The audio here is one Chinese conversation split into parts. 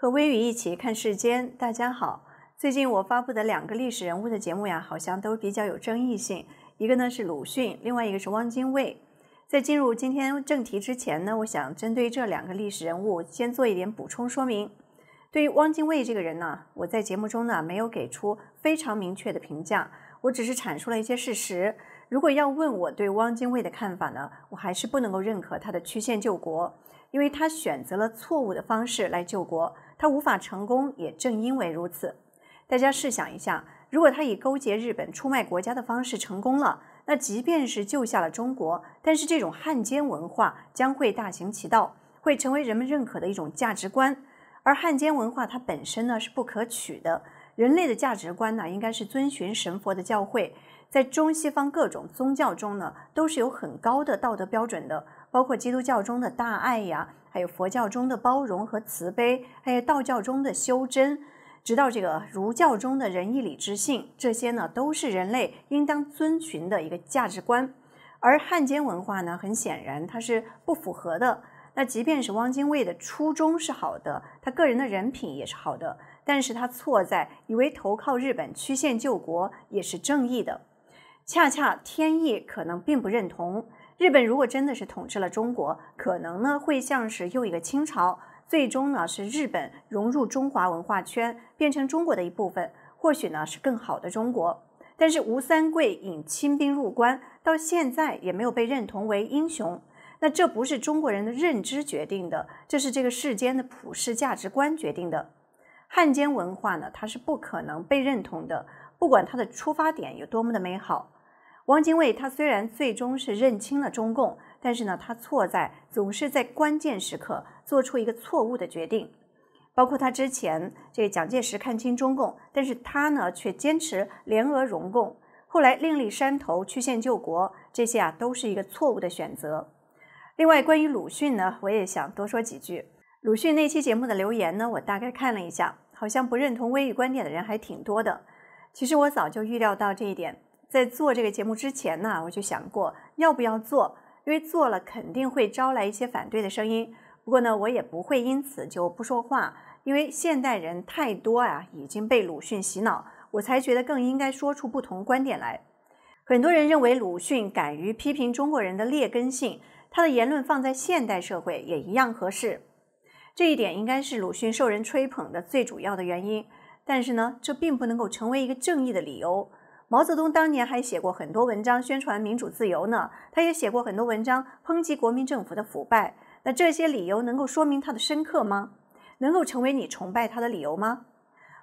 和微雨一起看世间，大家好。最近我发布的两个历史人物的节目呀，好像都比较有争议性。一个呢是鲁迅，另外一个是汪精卫。在进入今天正题之前呢，我想针对这两个历史人物先做一点补充说明。对于汪精卫这个人呢，我在节目中呢没有给出非常明确的评价，我只是阐述了一些事实。如果要问我对汪精卫的看法呢，我还是不能够认可他的曲线救国，因为他选择了错误的方式来救国。他无法成功，也正因为如此，大家试想一下，如果他以勾结日本、出卖国家的方式成功了，那即便是救下了中国，但是这种汉奸文化将会大行其道，会成为人们认可的一种价值观。而汉奸文化它本身呢是不可取的，人类的价值观呢应该是遵循神佛的教诲，在中西方各种宗教中呢都是有很高的道德标准的，包括基督教中的大爱呀。还有佛教中的包容和慈悲，还有道教中的修真，直到这个儒教中的仁义礼智信，这些呢都是人类应当遵循的一个价值观。而汉奸文化呢，很显然它是不符合的。那即便是汪精卫的初衷是好的，他个人的人品也是好的，但是他错在以为投靠日本、曲线救国也是正义的，恰恰天意可能并不认同。日本如果真的是统治了中国，可能呢会像是又一个清朝，最终呢是日本融入中华文化圈，变成中国的一部分，或许呢是更好的中国。但是吴三桂引清兵入关，到现在也没有被认同为英雄，那这不是中国人的认知决定的，这是这个世间的普世价值观决定的。汉奸文化呢，它是不可能被认同的，不管它的出发点有多么的美好。汪精卫他虽然最终是认清了中共，但是呢，他错在总是在关键时刻做出一个错误的决定，包括他之前这蒋介石看清中共，但是他呢却坚持联俄融共，后来另立山头曲线救国，这些啊都是一个错误的选择。另外，关于鲁迅呢，我也想多说几句。鲁迅那期节目的留言呢，我大概看了一下，好像不认同微语观点的人还挺多的。其实我早就预料到这一点。在做这个节目之前呢，我就想过要不要做，因为做了肯定会招来一些反对的声音。不过呢，我也不会因此就不说话，因为现代人太多啊，已经被鲁迅洗脑，我才觉得更应该说出不同观点来。很多人认为鲁迅敢于批评中国人的劣根性，他的言论放在现代社会也一样合适，这一点应该是鲁迅受人吹捧的最主要的原因。但是呢，这并不能够成为一个正义的理由。毛泽东当年还写过很多文章宣传民主自由呢，他也写过很多文章抨击国民政府的腐败。那这些理由能够说明他的深刻吗？能够成为你崇拜他的理由吗？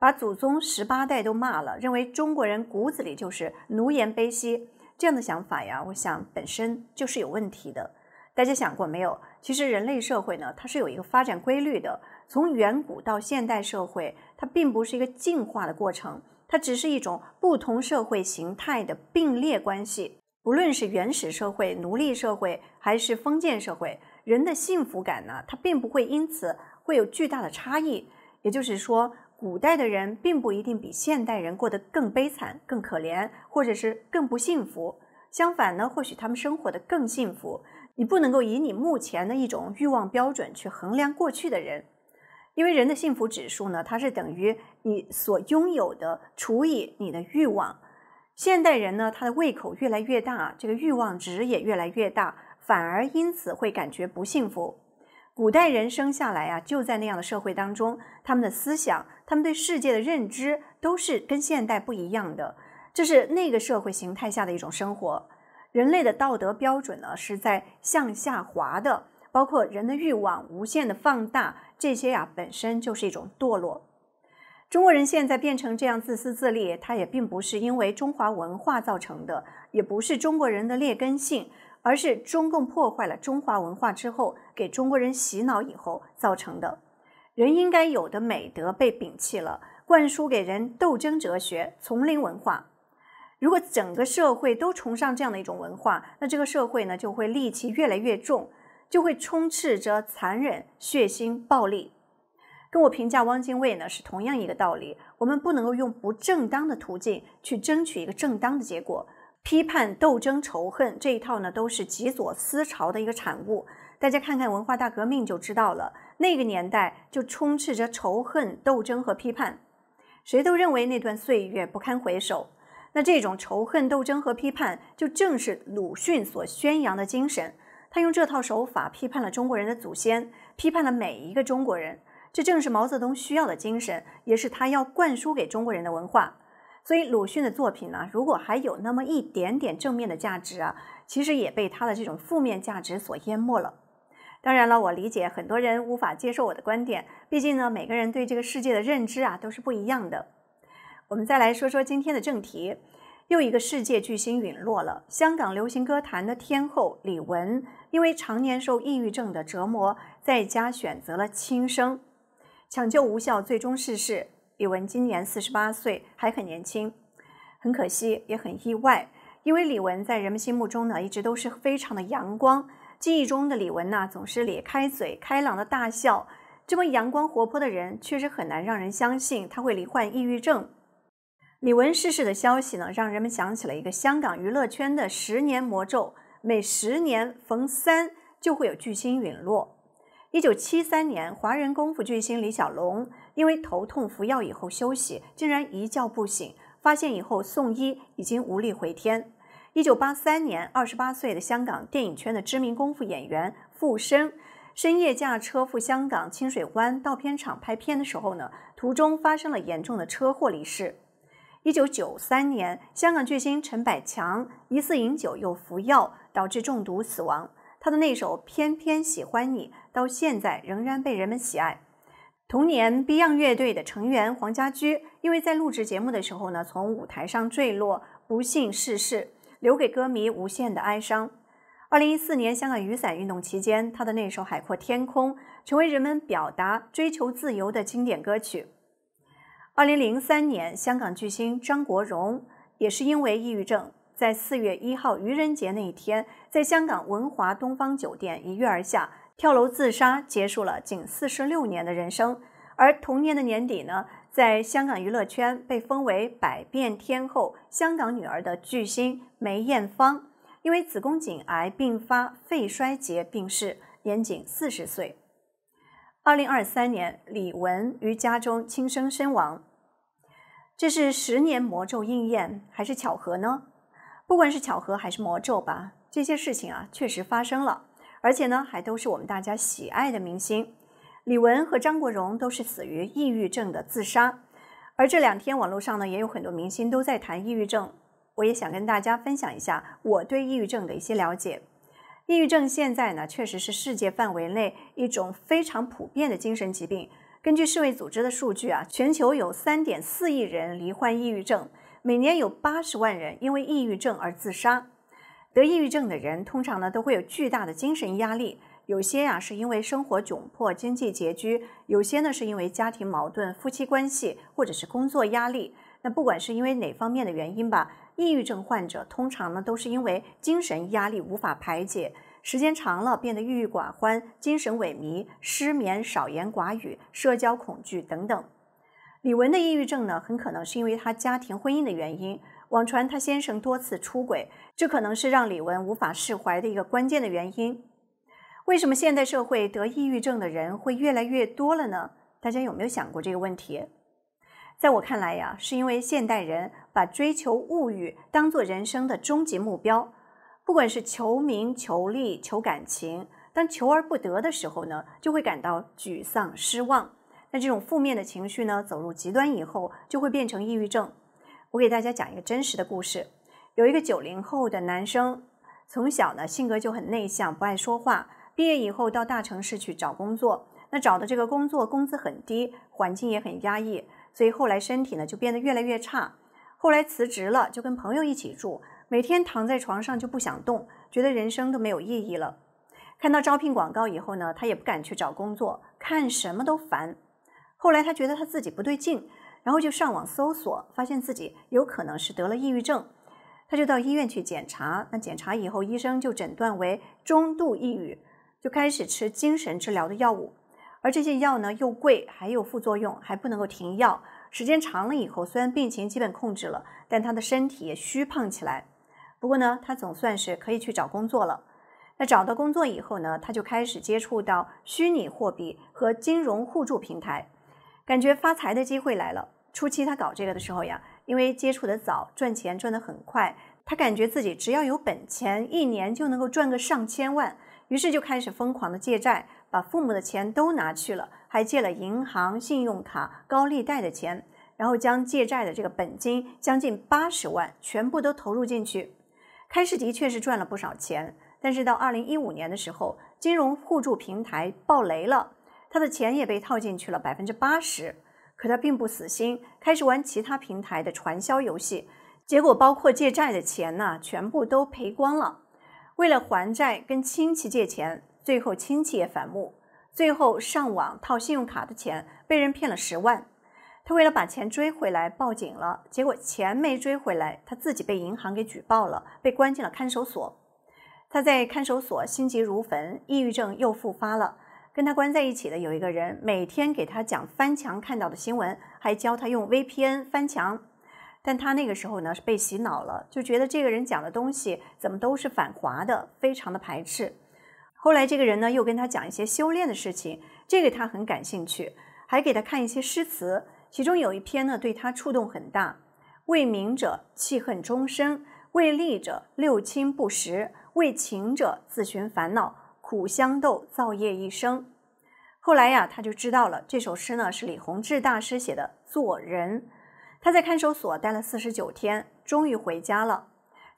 把祖宗十八代都骂了，认为中国人骨子里就是奴颜卑膝，这样的想法呀，我想本身就是有问题的。大家想过没有？其实人类社会呢，它是有一个发展规律的，从远古到现代社会，它并不是一个进化的过程。它只是一种不同社会形态的并列关系，不论是原始社会、奴隶社会，还是封建社会，人的幸福感呢，它并不会因此会有巨大的差异。也就是说，古代的人并不一定比现代人过得更悲惨、更可怜，或者是更不幸福。相反呢，或许他们生活的更幸福。你不能够以你目前的一种欲望标准去衡量过去的人。因为人的幸福指数呢，它是等于你所拥有的除以你的欲望。现代人呢，他的胃口越来越大，这个欲望值也越来越大，反而因此会感觉不幸福。古代人生下来啊，就在那样的社会当中，他们的思想、他们对世界的认知都是跟现代不一样的，这是那个社会形态下的一种生活。人类的道德标准呢是在向下滑的，包括人的欲望无限的放大。这些呀本身就是一种堕落。中国人现在变成这样自私自利，它也并不是因为中华文化造成的，也不是中国人的劣根性，而是中共破坏了中华文化之后，给中国人洗脑以后造成的。人应该有的美德被摒弃了，灌输给人斗争哲学、丛林文化。如果整个社会都崇尚这样的一种文化，那这个社会呢就会戾气越来越重。就会充斥着残忍、血腥、暴力，跟我评价汪精卫呢是同样一个道理。我们不能够用不正当的途径去争取一个正当的结果。批判、斗争、仇恨这一套呢，都是极左思潮的一个产物。大家看看文化大革命就知道了，那个年代就充斥着仇恨、斗争和批判，谁都认为那段岁月不堪回首。那这种仇恨、斗争和批判，就正是鲁迅所宣扬的精神。他用这套手法批判了中国人的祖先，批判了每一个中国人，这正是毛泽东需要的精神，也是他要灌输给中国人的文化。所以，鲁迅的作品呢，如果还有那么一点点正面的价值啊，其实也被他的这种负面价值所淹没了。当然了，我理解很多人无法接受我的观点，毕竟呢，每个人对这个世界的认知啊都是不一样的。我们再来说说今天的正题。又一个世界巨星陨落了。香港流行歌坛的天后李玟，因为常年受抑郁症的折磨，在家选择了轻生，抢救无效，最终逝世。李玟今年四十八岁，还很年轻，很可惜，也很意外。因为李玟在人们心目中呢，一直都是非常的阳光。记忆中的李玟呢，总是咧开嘴，开朗的大笑。这么阳光活泼的人，确实很难让人相信他会罹患抑郁症。李玟逝世的消息呢，让人们想起了一个香港娱乐圈的十年魔咒：每十年逢三就会有巨星陨落。一九七三年，华人功夫巨星李小龙因为头痛服药以后休息，竟然一觉不醒，发现以后送医已经无力回天。一九八三年，二十八岁的香港电影圈的知名功夫演员傅声，深夜驾车赴香港清水湾盗片场拍片的时候呢，途中发生了严重的车祸离世。一九九三年，香港巨星陈百强疑似饮酒又服药，导致中毒死亡。他的那首《偏偏喜欢你》到现在仍然被人们喜爱。同年，Beyond 乐队的成员黄家驹因为在录制节目的时候呢，从舞台上坠落，不幸逝世，留给歌迷无限的哀伤。二零一四年，香港雨伞运动期间，他的那首《海阔天空》成为人们表达追求自由的经典歌曲。二零零三年，香港巨星张国荣也是因为抑郁症，在四月一号愚人节那一天，在香港文华东方酒店一跃而下，跳楼自杀，结束了仅四十六年的人生。而同年的年底呢，在香港娱乐圈被封为“百变天后”、香港女儿的巨星梅艳芳，因为子宫颈癌并发肺衰竭病逝，年仅四十岁。二零二三年，李玟于家中轻生身亡。这是十年魔咒应验还是巧合呢？不管是巧合还是魔咒吧，这些事情啊确实发生了，而且呢，还都是我们大家喜爱的明星，李玟和张国荣都是死于抑郁症的自杀。而这两天网络上呢，也有很多明星都在谈抑郁症，我也想跟大家分享一下我对抑郁症的一些了解。抑郁症现在呢，确实是世界范围内一种非常普遍的精神疾病。根据世卫组织的数据啊，全球有3.4亿人罹患抑郁症，每年有80万人因为抑郁症而自杀。得抑郁症的人通常呢都会有巨大的精神压力，有些呀是因为生活窘迫、经济拮据，有些呢是因为家庭矛盾、夫妻关系，或者是工作压力。那不管是因为哪方面的原因吧，抑郁症患者通常呢都是因为精神压力无法排解。时间长了，变得郁郁寡欢、精神萎靡、失眠、少言寡语、社交恐惧等等。李文的抑郁症呢，很可能是因为他家庭婚姻的原因。网传他先生多次出轨，这可能是让李文无法释怀的一个关键的原因。为什么现代社会得抑郁症的人会越来越多了呢？大家有没有想过这个问题？在我看来呀，是因为现代人把追求物欲当做人生的终极目标。不管是求名、求利、求感情，当求而不得的时候呢，就会感到沮丧、失望。那这种负面的情绪呢，走入极端以后，就会变成抑郁症。我给大家讲一个真实的故事：有一个九零后的男生，从小呢性格就很内向，不爱说话。毕业以后到大城市去找工作，那找的这个工作工资很低，环境也很压抑，所以后来身体呢就变得越来越差。后来辞职了，就跟朋友一起住。每天躺在床上就不想动，觉得人生都没有意义了。看到招聘广告以后呢，他也不敢去找工作，看什么都烦。后来他觉得他自己不对劲，然后就上网搜索，发现自己有可能是得了抑郁症。他就到医院去检查，那检查以后，医生就诊断为中度抑郁，就开始吃精神治疗的药物。而这些药呢，又贵，还有副作用，还不能够停药。时间长了以后，虽然病情基本控制了，但他的身体也虚胖起来。不过呢，他总算是可以去找工作了。那找到工作以后呢，他就开始接触到虚拟货币和金融互助平台，感觉发财的机会来了。初期他搞这个的时候呀，因为接触的早，赚钱赚得很快，他感觉自己只要有本钱，一年就能够赚个上千万。于是就开始疯狂的借债，把父母的钱都拿去了，还借了银行、信用卡、高利贷的钱，然后将借债的这个本金将近八十万全部都投入进去。开始的确是赚了不少钱，但是到二零一五年的时候，金融互助平台爆雷了，他的钱也被套进去了百分之八十。可他并不死心，开始玩其他平台的传销游戏，结果包括借债的钱呢，全部都赔光了。为了还债，跟亲戚借钱，最后亲戚也反目，最后上网套信用卡的钱，被人骗了十万。他为了把钱追回来，报警了，结果钱没追回来，他自己被银行给举报了，被关进了看守所。他在看守所心急如焚，抑郁症又复发了。跟他关在一起的有一个人，每天给他讲翻墙看到的新闻，还教他用 VPN 翻墙。但他那个时候呢是被洗脑了，就觉得这个人讲的东西怎么都是反华的，非常的排斥。后来这个人呢又跟他讲一些修炼的事情，这个他很感兴趣，还给他看一些诗词。其中有一篇呢，对他触动很大。为名者气恨终身，为利者六亲不识，为情者自寻烦恼，苦相斗造业一生。后来呀，他就知道了这首诗呢是李洪志大师写的《做人》。他在看守所待了四十九天，终于回家了。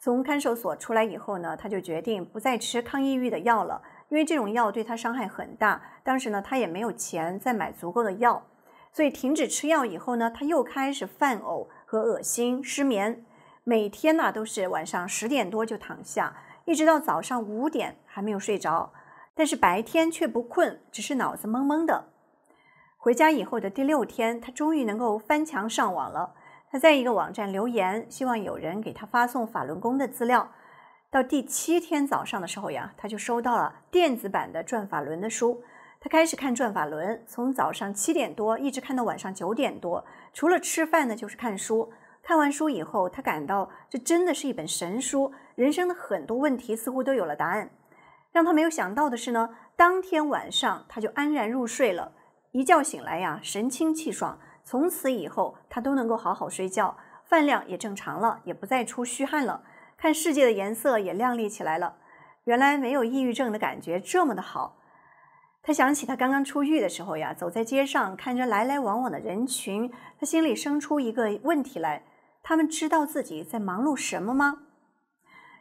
从看守所出来以后呢，他就决定不再吃抗抑郁的药了，因为这种药对他伤害很大。当时呢，他也没有钱再买足够的药。所以停止吃药以后呢，他又开始犯呕和恶心、失眠。每天呢都是晚上十点多就躺下，一直到早上五点还没有睡着。但是白天却不困，只是脑子懵懵的。回家以后的第六天，他终于能够翻墙上网了。他在一个网站留言，希望有人给他发送法轮功的资料。到第七天早上的时候呀，他就收到了电子版的转法轮的书。他开始看转法轮，从早上七点多一直看到晚上九点多，除了吃饭呢，就是看书。看完书以后，他感到这真的是一本神书，人生的很多问题似乎都有了答案。让他没有想到的是呢，当天晚上他就安然入睡了，一觉醒来呀，神清气爽。从此以后，他都能够好好睡觉，饭量也正常了，也不再出虚汗了，看世界的颜色也亮丽起来了。原来没有抑郁症的感觉这么的好。他想起他刚刚出狱的时候呀，走在街上，看着来来往往的人群，他心里生出一个问题来：他们知道自己在忙碌什么吗？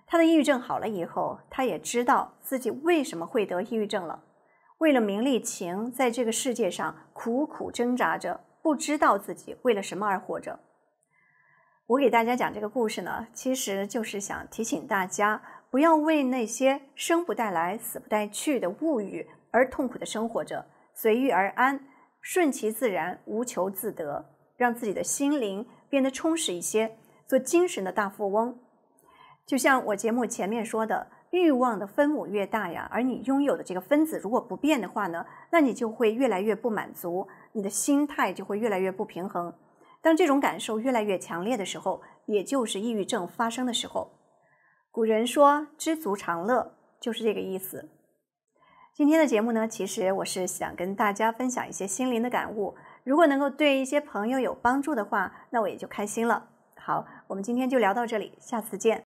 他的抑郁症好了以后，他也知道自己为什么会得抑郁症了。为了名利情，在这个世界上苦苦挣扎着，不知道自己为了什么而活着。我给大家讲这个故事呢，其实就是想提醒大家，不要为那些生不带来、死不带去的物欲。而痛苦的生活着，随遇而安，顺其自然，无求自得，让自己的心灵变得充实一些，做精神的大富翁。就像我节目前面说的，欲望的分母越大呀，而你拥有的这个分子如果不变的话呢，那你就会越来越不满足，你的心态就会越来越不平衡。当这种感受越来越强烈的时候，也就是抑郁症发生的时候。古人说“知足常乐”，就是这个意思。今天的节目呢，其实我是想跟大家分享一些心灵的感悟。如果能够对一些朋友有帮助的话，那我也就开心了。好，我们今天就聊到这里，下次见。